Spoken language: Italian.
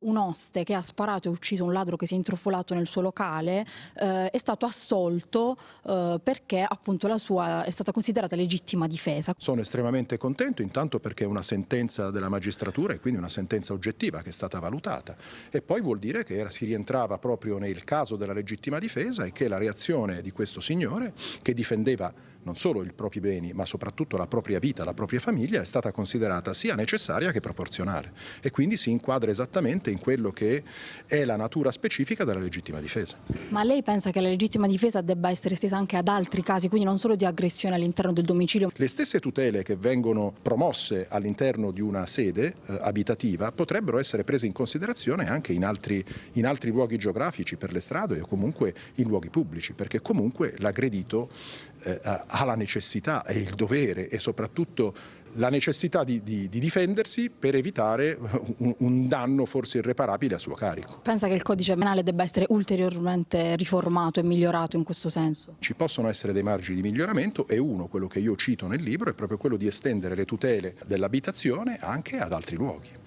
un oste che ha sparato e ucciso un ladro che si è intrufolato nel suo locale eh, è stato assolto eh, perché appunto la sua è stata considerata legittima difesa. Sono estremamente contento intanto perché è una sentenza della magistratura e quindi una sentenza oggettiva che è stata valutata e poi vuol dire che era, si rientrava proprio nel caso della legittima difesa e che la reazione di questo signore che difendeva non solo i propri beni, ma soprattutto la propria vita, la propria famiglia, è stata considerata sia necessaria che proporzionale e quindi si inquadra esattamente in quello che è la natura specifica della legittima difesa. Ma lei pensa che la legittima difesa debba essere estesa anche ad altri casi, quindi non solo di aggressione all'interno del domicilio? Le stesse tutele che vengono promosse all'interno di una sede eh, abitativa potrebbero essere prese in considerazione anche in altri, in altri luoghi geografici, per le strade o comunque in luoghi pubblici, perché comunque l'aggredito eh, ha la necessità e il dovere e soprattutto la necessità di, di, di difendersi per evitare un, un, danno forse irreparabile a suo carico. Pensa che il codice penale debba essere ulteriormente riformato e migliorato in questo senso? Ci possono essere dei margini di miglioramento e uno, quello che io cito nel libro, è proprio quello di estendere le tutele dell'abitazione anche ad altri luoghi.